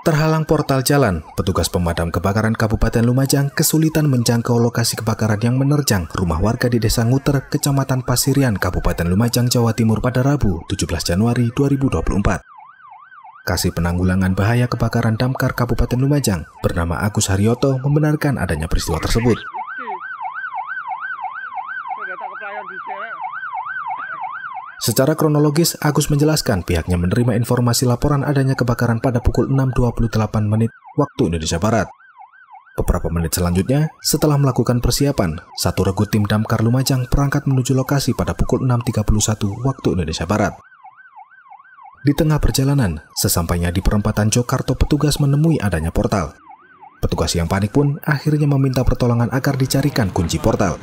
Terhalang portal jalan, petugas pemadam kebakaran Kabupaten Lumajang kesulitan menjangkau lokasi kebakaran yang menerjang rumah warga di Desa Nguter, Kecamatan Pasirian, Kabupaten Lumajang, Jawa Timur pada Rabu, 17 Januari 2024. Kasih Penanggulangan Bahaya Kebakaran Damkar Kabupaten Lumajang bernama Agus Haryoto membenarkan adanya peristiwa tersebut. Secara kronologis, Agus menjelaskan pihaknya menerima informasi laporan adanya kebakaran pada pukul 6.28 menit waktu Indonesia Barat. Beberapa menit selanjutnya, setelah melakukan persiapan, satu regu tim damkar Lumajang perangkat menuju lokasi pada pukul 6.31 waktu Indonesia Barat. Di tengah perjalanan, sesampainya di perempatan Jokarto petugas menemui adanya portal. Petugas yang panik pun akhirnya meminta pertolongan agar dicarikan kunci portal.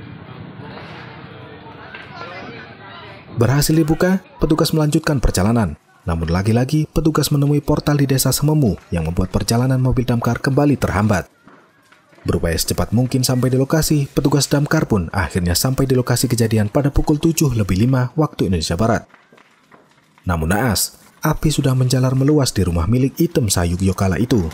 Berhasil dibuka, petugas melanjutkan perjalanan. Namun lagi-lagi, petugas menemui portal di desa Sememu yang membuat perjalanan mobil damkar kembali terhambat. Berupaya secepat mungkin sampai di lokasi, petugas damkar pun akhirnya sampai di lokasi kejadian pada pukul 7 lebih 5 waktu Indonesia Barat. Namun naas, api sudah menjalar meluas di rumah milik Item Sayuk Yokala itu.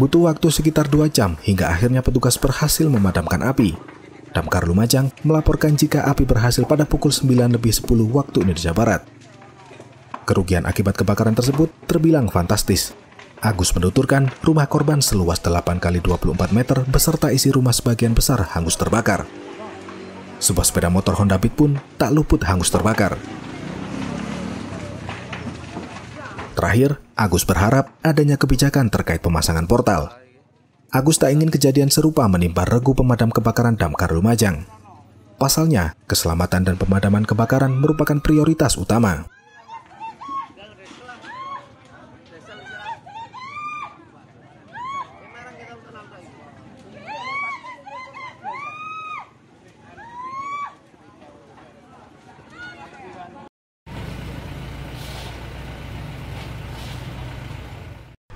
Butuh waktu sekitar 2 jam hingga akhirnya petugas berhasil memadamkan api. Damkar Lumajang melaporkan jika api berhasil pada pukul 9 lebih 10 waktu Indonesia Barat. Kerugian akibat kebakaran tersebut terbilang fantastis. Agus menuturkan rumah korban seluas 8 kali 24 meter beserta isi rumah sebagian besar hangus terbakar. Sebuah sepeda motor Honda Beat pun tak luput hangus terbakar. Terakhir, Agus berharap adanya kebijakan terkait pemasangan portal Agus tak ingin kejadian serupa menimpa regu pemadam kebakaran damkar Lumajang. Pasalnya, keselamatan dan pemadaman kebakaran merupakan prioritas utama.